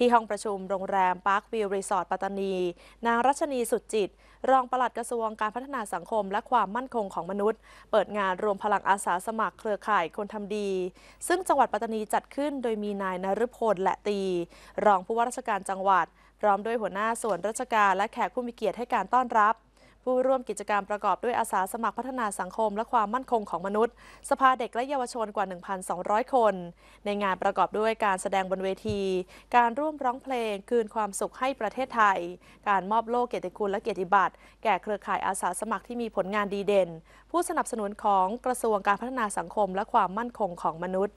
ที่ห้องประชุมโรงแรมพาร์ควิวรีสอร์ทปัตตานี นางรัชนีสุดจิต รองปลัดกระทรวงการพัฒนาสังคม และความมั่นคงของมนุษย์ เปิดงานรวมพลังอาสาสมัครเครือข่ายคนทำดี ซึ่งจังหวัดปัตตานีจัดขึ้นโดยมีนายนฤพลและตี รองผู้ว่าราชการจังหวัด พร้อมด้วยหัวหน้าส่วนราชการและแขกผู้มีเกียรติให้การต้อนรับผู้ร่วมกิจกรรมประกอบด้วยอาสาสมัครพัฒนาสังคม และความมั่นคงของมนุษย์ สภาเด็กและเยาวชนกว่า 1,200 คน ในงานประกอบด้วยการแสดงบนเวที การร่วมร้องเพลงคืนความสุขให้ประเทศไทย การมอบโล่เกียรติคุณ และเกียรติบัตรแก่เครือข่ายอาสาสมัครที่มีผลงานดีเด่น ผู้สนับสนุนของกระทรวงการพัฒนาสังคม และความมั่นคงของมนุษย์